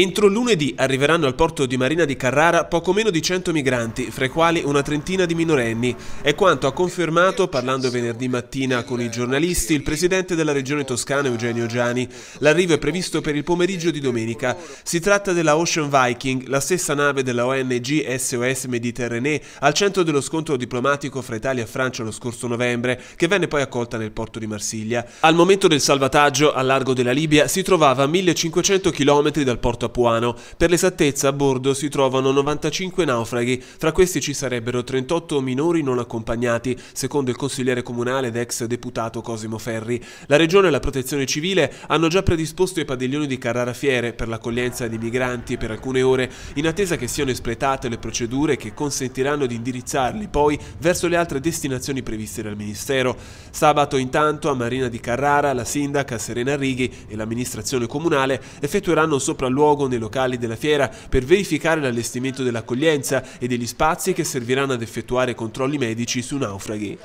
Entro lunedì arriveranno al porto di Marina di Carrara poco meno di 100 migranti, fra i quali una trentina di minorenni. È quanto ha confermato, parlando venerdì mattina con i giornalisti, il presidente della regione toscana Eugenio Giani. L'arrivo è previsto per il pomeriggio di domenica. Si tratta della Ocean Viking, la stessa nave della ONG SOS Mediterranee, al centro dello scontro diplomatico fra Italia e Francia lo scorso novembre, che venne poi accolta nel porto di Marsiglia. Al momento del salvataggio, a largo della Libia, si trovava a 1500 km dal porto Capuano. Per l'esattezza a bordo si trovano 95 naufraghi, fra questi ci sarebbero 38 minori non accompagnati, secondo il consigliere comunale ed ex deputato Cosimo Ferri. La Regione e la Protezione Civile hanno già predisposto i padiglioni di Carrara Fiere per l'accoglienza di migranti per alcune ore, in attesa che siano espletate le procedure che consentiranno di indirizzarli poi verso le altre destinazioni previste dal Ministero. Sabato intanto a Marina di Carrara la sindaca Serena Righi e l'amministrazione comunale effettueranno un sopralluogo sopralluogo nei locali della fiera per verificare l'allestimento dell'accoglienza e degli spazi che serviranno ad effettuare controlli medici su naufraghi.